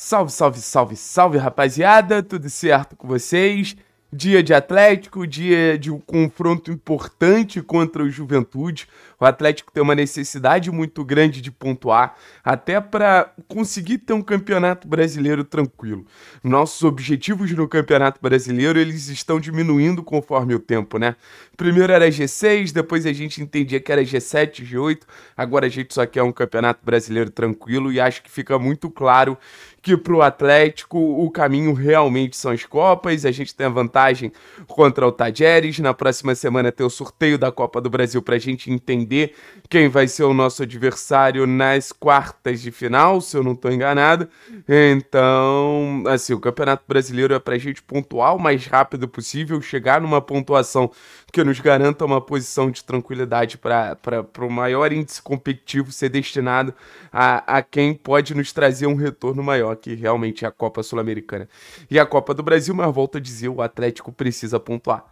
Salve, salve, salve, salve, rapaziada! Tudo certo com vocês? Dia de Atlético, dia de um confronto importante contra o Juventude. O Atlético tem uma necessidade muito grande de pontuar, até para conseguir ter um campeonato brasileiro tranquilo. Nossos objetivos no campeonato brasileiro eles estão diminuindo conforme o tempo, né? Primeiro era G6, depois a gente entendia que era G7, G8. Agora a gente só quer um campeonato brasileiro tranquilo e acho que fica muito claro que para o Atlético o caminho realmente são as Copas. A gente tem a vantagem contra o Tajeres. Na próxima semana tem o sorteio da Copa do Brasil para a gente entender quem vai ser o nosso adversário nas quartas de final, se eu não estou enganado. Então, assim, o Campeonato Brasileiro é para a gente pontuar o mais rápido possível, chegar numa pontuação que nos garanta uma posição de tranquilidade para o maior índice competitivo ser destinado a, a quem pode nos trazer um retorno maior, que realmente é a Copa Sul-Americana e a Copa do Brasil. Mas volta a dizer: o Atlético precisa pontuar.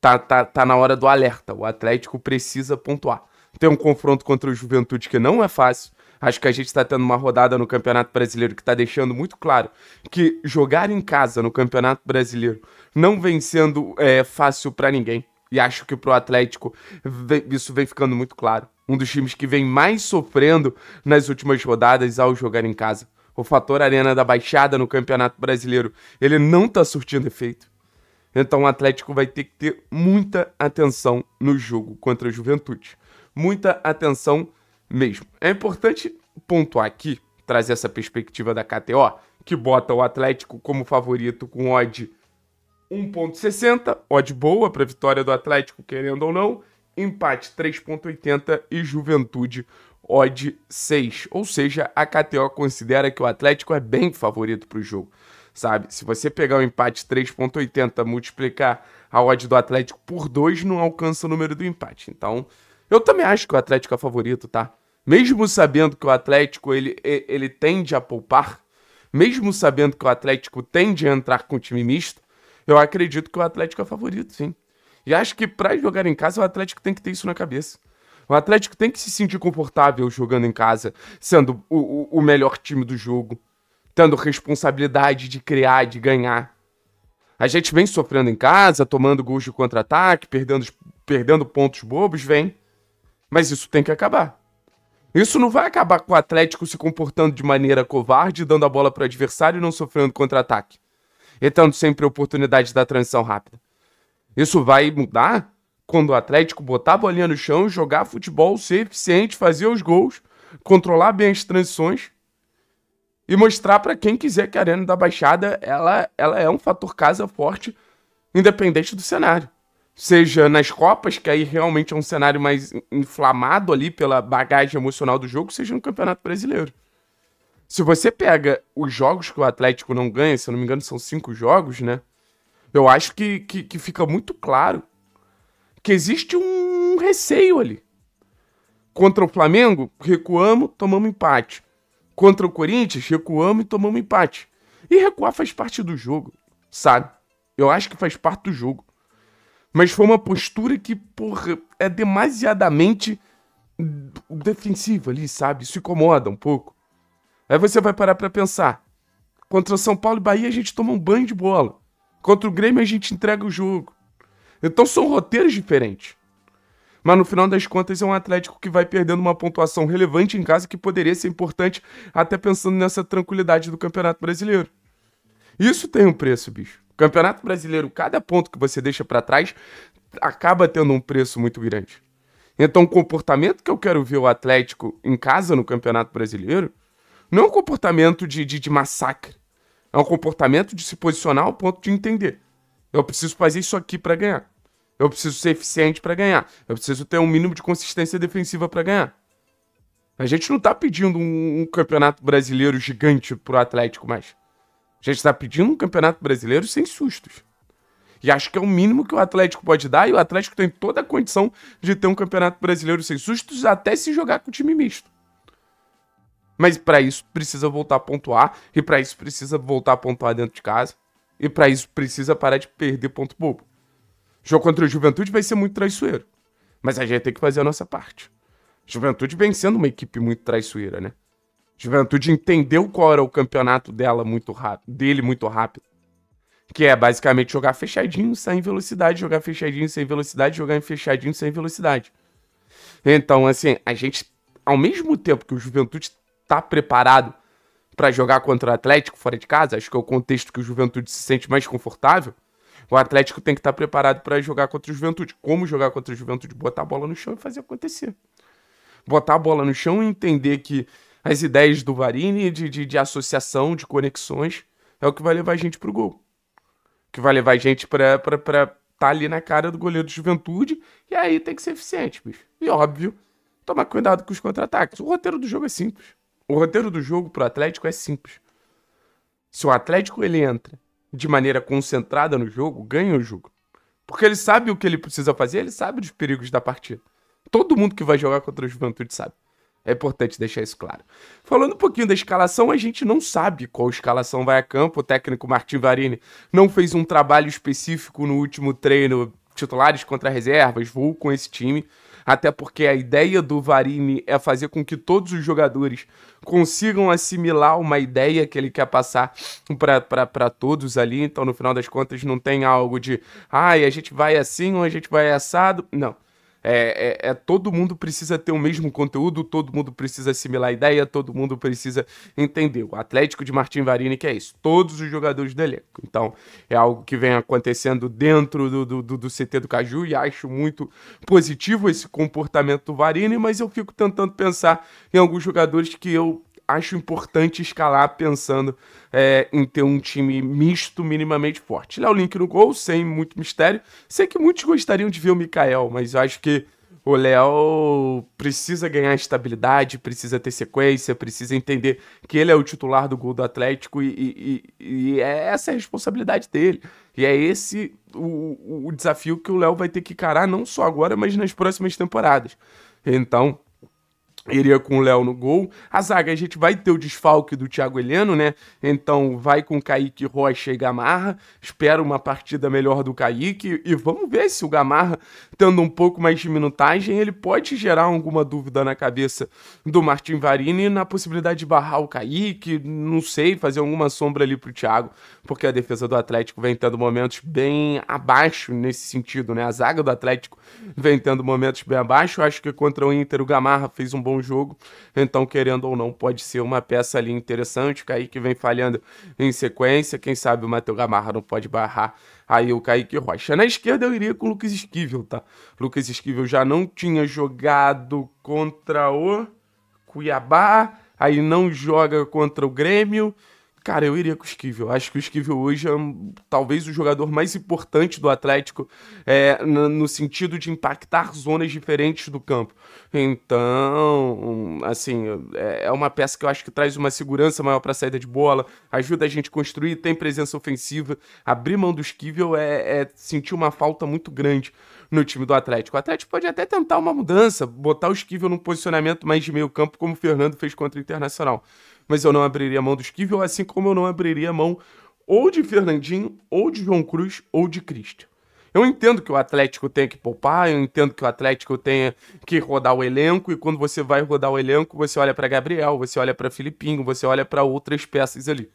Tá, tá, tá na hora do alerta. O Atlético precisa pontuar. Tem um confronto contra o Juventude que não é fácil. Acho que a gente está tendo uma rodada no Campeonato Brasileiro que está deixando muito claro que jogar em casa no Campeonato Brasileiro não vem sendo é, fácil para ninguém. E acho que pro Atlético isso vem ficando muito claro. Um dos times que vem mais sofrendo nas últimas rodadas ao jogar em casa. O fator arena da baixada no Campeonato Brasileiro, ele não tá surtindo efeito. Então o Atlético vai ter que ter muita atenção no jogo contra a Juventude. Muita atenção mesmo. É importante pontuar aqui, trazer essa perspectiva da KTO, que bota o Atlético como favorito com odds 1,60, odd boa para vitória do Atlético, querendo ou não. Empate 3,80 e Juventude odd 6. Ou seja, a KTO considera que o Atlético é bem favorito para o jogo, sabe? Se você pegar o empate 3,80, multiplicar a odd do Atlético por 2, não alcança o número do empate. Então, eu também acho que o Atlético é favorito, tá? Mesmo sabendo que o Atlético ele, ele tende a poupar, mesmo sabendo que o Atlético tende a entrar com o time misto, eu acredito que o Atlético é favorito, sim. E acho que para jogar em casa, o Atlético tem que ter isso na cabeça. O Atlético tem que se sentir confortável jogando em casa, sendo o, o, o melhor time do jogo, tendo responsabilidade de criar, de ganhar. A gente vem sofrendo em casa, tomando gols de contra-ataque, perdendo, perdendo pontos bobos, vem. Mas isso tem que acabar. Isso não vai acabar com o Atlético se comportando de maneira covarde, dando a bola para o adversário e não sofrendo contra-ataque e tendo sempre oportunidade da transição rápida. Isso vai mudar quando o Atlético botar a bolinha no chão, jogar futebol, ser eficiente, fazer os gols, controlar bem as transições e mostrar para quem quiser que a Arena da Baixada ela, ela é um fator casa forte, independente do cenário. Seja nas Copas, que aí realmente é um cenário mais inflamado ali pela bagagem emocional do jogo, seja no Campeonato Brasileiro. Se você pega os jogos que o Atlético não ganha, se eu não me engano, são cinco jogos, né? Eu acho que, que, que fica muito claro que existe um receio ali. Contra o Flamengo, recuamos, tomamos empate. Contra o Corinthians, recuamos e tomamos empate. E recuar faz parte do jogo, sabe? Eu acho que faz parte do jogo. Mas foi uma postura que, porra, é demasiadamente defensiva ali, sabe? Isso incomoda um pouco. Aí você vai parar para pensar. Contra São Paulo e Bahia a gente toma um banho de bola. Contra o Grêmio a gente entrega o jogo. Então são roteiros diferentes. Mas no final das contas é um Atlético que vai perdendo uma pontuação relevante em casa que poderia ser importante até pensando nessa tranquilidade do Campeonato Brasileiro. Isso tem um preço, bicho. Campeonato Brasileiro, cada ponto que você deixa para trás acaba tendo um preço muito grande. Então, o comportamento que eu quero ver o Atlético em casa no Campeonato Brasileiro não é um comportamento de, de, de massacre. É um comportamento de se posicionar ao ponto de entender. Eu preciso fazer isso aqui para ganhar. Eu preciso ser eficiente para ganhar. Eu preciso ter um mínimo de consistência defensiva para ganhar. A gente não tá pedindo um, um campeonato brasileiro gigante pro Atlético mais. A gente tá pedindo um campeonato brasileiro sem sustos. E acho que é o mínimo que o Atlético pode dar, e o Atlético tem toda a condição de ter um campeonato brasileiro sem sustos, até se jogar com time misto. Mas para isso precisa voltar a pontuar. E para isso precisa voltar a pontuar dentro de casa. E para isso precisa parar de perder ponto bobo. jogo contra o Juventude vai ser muito traiçoeiro. Mas a gente tem que fazer a nossa parte. Juventude vem sendo uma equipe muito traiçoeira, né? Juventude entendeu qual era o campeonato dela muito rápido, dele muito rápido. Que é basicamente jogar fechadinho sem velocidade, jogar fechadinho sem velocidade, jogar fechadinho sem velocidade. Então, assim, a gente, ao mesmo tempo que o Juventude está preparado para jogar contra o Atlético fora de casa, acho que é o contexto que o Juventude se sente mais confortável. O Atlético tem que estar tá preparado para jogar contra o Juventude. Como jogar contra o Juventude? Botar a bola no chão e fazer acontecer. Botar a bola no chão e entender que as ideias do Varini de, de, de associação, de conexões, é o que vai levar a gente pro gol. Que vai levar a gente pra, estar tá ali na cara do goleiro do Juventude. E aí tem que ser eficiente, bicho. E óbvio, tomar cuidado com os contra-ataques. O roteiro do jogo é simples. O roteiro do jogo pro Atlético é simples. Se o Atlético ele entra de maneira concentrada no jogo, ganha o jogo. Porque ele sabe o que ele precisa fazer, ele sabe dos perigos da partida. Todo mundo que vai jogar contra o Juventude sabe. É importante deixar isso claro. Falando um pouquinho da escalação, a gente não sabe qual escalação vai a campo. O técnico Martin Varini não fez um trabalho específico no último treino, titulares contra reservas, vou com esse time até porque a ideia do Varini é fazer com que todos os jogadores consigam assimilar uma ideia que ele quer passar para todos ali. Então, no final das contas, não tem algo de, ai, ah, a gente vai assim ou a gente vai assado. Não. É, é, é, todo mundo precisa ter o mesmo conteúdo, todo mundo precisa assimilar a ideia, todo mundo precisa entender. O Atlético de Martim Varini que é isso, todos os jogadores do elenco. Então, é algo que vem acontecendo dentro do, do, do, do CT do Caju e acho muito positivo esse comportamento do Varini, mas eu fico tentando pensar em alguns jogadores que eu acho importante escalar pensando é, em ter um time misto minimamente forte. Léo Link no gol, sem muito mistério. Sei que muitos gostariam de ver o Mikael, mas eu acho que o Léo precisa ganhar estabilidade, precisa ter sequência, precisa entender que ele é o titular do gol do Atlético e, e, e é essa é a responsabilidade dele. E é esse o, o desafio que o Léo vai ter que encarar não só agora, mas nas próximas temporadas. Então, iria com o Léo no gol. A zaga, a gente vai ter o desfalque do Thiago Heleno, né? Então vai com Kaique Rocha e Gamarra. Espero uma partida melhor do Kaique e vamos ver se o Gamarra, tendo um pouco mais de minutagem, ele pode gerar alguma dúvida na cabeça do Martin Varini na possibilidade de barrar o Kaique, não sei, fazer alguma sombra ali pro Thiago, porque a defesa do Atlético vem tendo momentos bem abaixo nesse sentido, né? A zaga do Atlético vem tendo momentos bem abaixo. Acho que contra o Inter o Gamarra fez um bom jogo. Então, querendo ou não, pode ser uma peça ali interessante. O Kaique vem falhando em sequência. Quem sabe o Matheus Gamarra não pode barrar aí o Kaique Rocha. Na esquerda eu iria com o Lucas Esquivel, tá? Lucas Esquivel já não tinha jogado contra o Cuiabá, aí não joga contra o Grêmio. Cara, eu iria com o Esquivel. Acho que o Esquivel hoje é talvez o jogador mais importante do Atlético é, no sentido de impactar zonas diferentes do campo. Então, assim, é, é uma peça que eu acho que traz uma segurança maior para a saída de bola, ajuda a gente a construir, tem presença ofensiva. Abrir mão do Esquivel é, é sentir uma falta muito grande no time do Atlético. O Atlético pode até tentar uma mudança, botar o Esquivel num posicionamento mais de meio campo, como o Fernando fez contra o Internacional mas eu não abriria mão do Esquivel, assim como eu não abriria mão ou de Fernandinho, ou de João Cruz, ou de Cristo. Eu entendo que o Atlético tenha que poupar, eu entendo que o Atlético tenha que rodar o elenco, e quando você vai rodar o elenco, você olha para Gabriel, você olha para Filipinho, você olha para outras peças ali.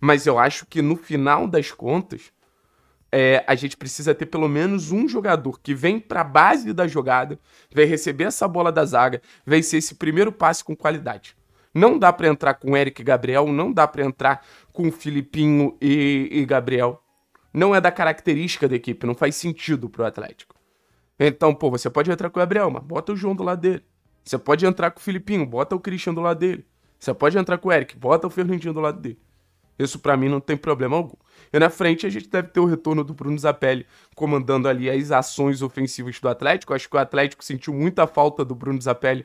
Mas eu acho que no final das contas, é, a gente precisa ter pelo menos um jogador que vem para a base da jogada, vem receber essa bola da zaga, vem ser esse primeiro passe com qualidade. Não dá para entrar com Eric e Gabriel, não dá para entrar com Filipinho e, e Gabriel. Não é da característica da equipe, não faz sentido pro Atlético. Então, pô, você pode entrar com o Gabriel, mas bota o João do lado dele. Você pode entrar com o Filipinho, bota o Christian do lado dele. Você pode entrar com o Eric, bota o Fernandinho do lado dele. Isso para mim não tem problema algum. E na frente a gente deve ter o retorno do Bruno Zapelli comandando ali as ações ofensivas do Atlético. Acho que o Atlético sentiu muita falta do Bruno Zapelli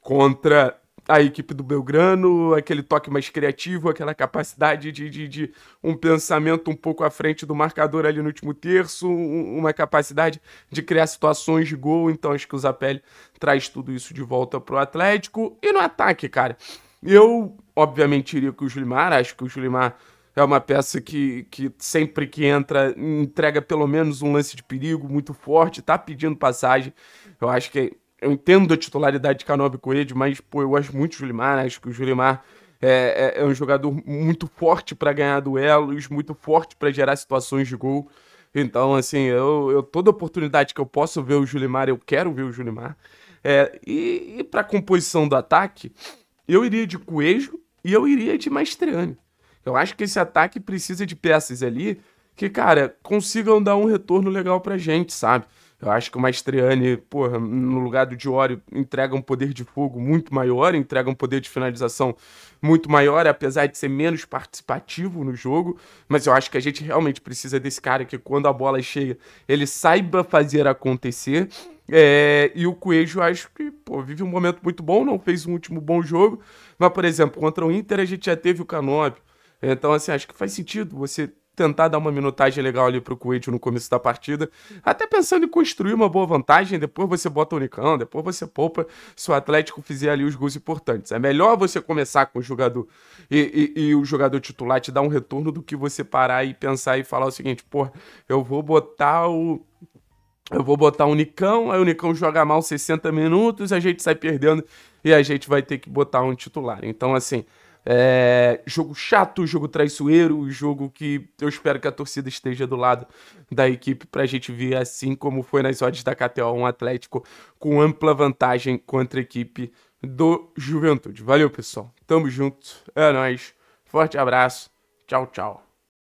contra a equipe do Belgrano, aquele toque mais criativo, aquela capacidade de, de, de, um pensamento um pouco à frente do marcador ali no último terço, uma capacidade de criar situações de gol. Então acho que o Zapelli traz tudo isso de volta pro Atlético. E no ataque, cara, eu obviamente iria com o Julimar, acho que o Julimar é uma peça que, que sempre que entra entrega pelo menos um lance de perigo muito forte, tá pedindo passagem. Eu acho que eu entendo a titularidade de Canobi Coelho, mas, pô, eu gosto muito do Julimar, acho que o Julimar é, é, é um jogador muito forte para ganhar duelos, muito forte para gerar situações de gol. Então, assim, eu, eu, toda oportunidade que eu posso ver o Julimar, eu quero ver o Julimar. É, e e para composição do ataque, eu iria de Coelho e eu iria de Mastriani. Eu acho que esse ataque precisa de peças ali que, cara, consigam dar um retorno legal pra gente, sabe? Eu acho que o Maestriani, porra, no lugar do Diório, entrega um poder de fogo muito maior, entrega um poder de finalização muito maior, apesar de ser menos participativo no jogo. Mas eu acho que a gente realmente precisa desse cara que, quando a bola chega, ele saiba fazer acontecer. É, e o Coelho, acho que pô, vive um momento muito bom, não fez um último bom jogo. Mas, por exemplo, contra o Inter, a gente já teve o Canóbio. Então, assim, acho que faz sentido você tentar dar uma minutagem legal ali pro Kuwait no começo da partida, até pensando em construir uma boa vantagem, depois você bota o Unicão, depois você poupa se o Atlético fizer ali os gols importantes. É melhor você começar com o jogador e, e, e o jogador titular te dar um retorno do que você parar e pensar e falar o seguinte, pô, eu vou botar o eu vou botar o unicão. aí o unicão joga mal 60 minutos, a gente sai perdendo e a gente vai ter que botar um titular. Então, assim, é, jogo chato, jogo traiçoeiro, jogo que eu espero que a torcida esteja do lado da equipe pra gente ver assim como foi nas odds da KTO, um Atlético com ampla vantagem contra a equipe do Juventude. Valeu, pessoal. Tamo junto. É nóis. Forte abraço. Tchau, tchau.